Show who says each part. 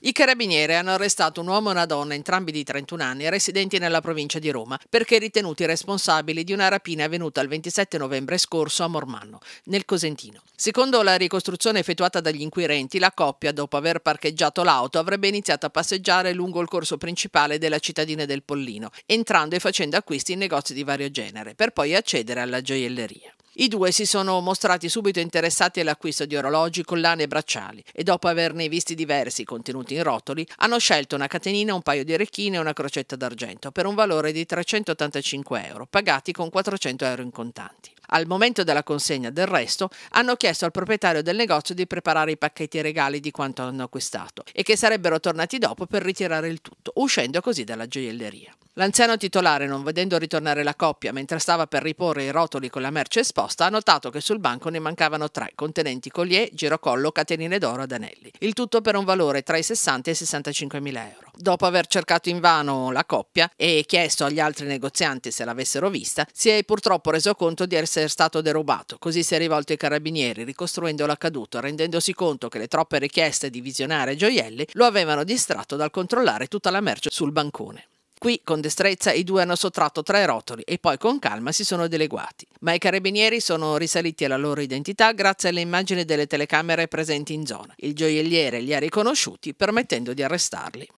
Speaker 1: I carabinieri hanno arrestato un uomo e una donna, entrambi di 31 anni, residenti nella provincia di Roma, perché ritenuti responsabili di una rapina avvenuta il 27 novembre scorso a Mormanno, nel Cosentino. Secondo la ricostruzione effettuata dagli inquirenti, la coppia, dopo aver parcheggiato l'auto, avrebbe iniziato a passeggiare lungo il corso principale della cittadina del Pollino, entrando e facendo acquisti in negozi di vario genere, per poi accedere alla gioielleria. I due si sono mostrati subito interessati all'acquisto di orologi, collane e bracciali e dopo averne visti diversi contenuti in rotoli, hanno scelto una catenina, un paio di orecchine e una crocetta d'argento per un valore di 385 euro, pagati con 400 euro in contanti. Al momento della consegna del resto, hanno chiesto al proprietario del negozio di preparare i pacchetti regali di quanto hanno acquistato e che sarebbero tornati dopo per ritirare il tutto, uscendo così dalla gioielleria. L'anziano titolare, non vedendo ritornare la coppia mentre stava per riporre i rotoli con la merce esposta, ha notato che sul banco ne mancavano tre, contenenti collier, girocollo, catenine d'oro ad anelli. Il tutto per un valore tra i 60 e i 65 mila euro. Dopo aver cercato invano la coppia e chiesto agli altri negozianti se l'avessero vista, si è purtroppo reso conto di essere stato derubato. Così si è rivolto ai carabinieri, ricostruendo l'accaduto, rendendosi conto che le troppe richieste di visionare gioielli lo avevano distratto dal controllare tutta la merce sul bancone. Qui con destrezza i due hanno sottratto tre rotoli e poi con calma si sono deleguati. Ma i carabinieri sono risaliti alla loro identità grazie alle immagini delle telecamere presenti in zona. Il gioielliere li ha riconosciuti permettendo di arrestarli.